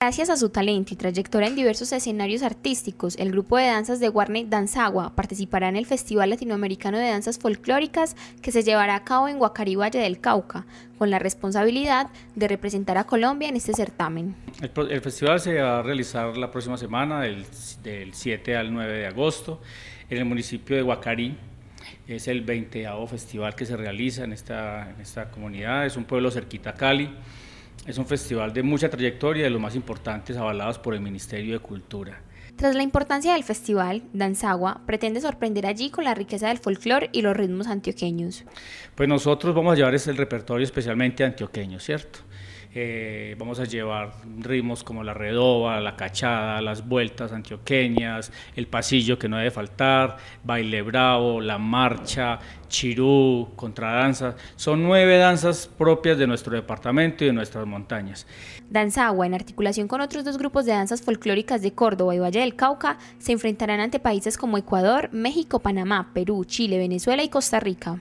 Gracias a su talento y trayectoria en diversos escenarios artísticos, el grupo de danzas de Warner Danzagua participará en el Festival Latinoamericano de Danzas Folclóricas que se llevará a cabo en Guacarí, Valle del Cauca, con la responsabilidad de representar a Colombia en este certamen. El, festival se va a realizar la próxima semana, del, 7 al 9 de agosto, en el municipio de Guacarí. Es el 20 festival que se realiza en esta, en esta comunidad, es un pueblo cerquita a Cali. Es un festival de mucha trayectoria, de los más importantes avalados por el Ministerio de Cultura. Tras la importancia del festival, Danzagua pretende sorprender allí con la riqueza del folclore y los ritmos antioqueños. Pues nosotros vamos a llevar el repertorio especialmente antioqueño, ¿cierto? Eh, vamos a llevar ritmos como la redoba, la cachada, las vueltas antioqueñas, el pasillo que no debe faltar, baile bravo, la marcha, chirú, contradanza. Son nueve danzas propias de nuestro departamento y de nuestras montañas. Danzagua, en articulación con otros dos grupos de danzas folclóricas de Córdoba y Valle del Cauca, se enfrentarán ante países como Ecuador, México, Panamá, Perú, Chile, Venezuela y Costa Rica.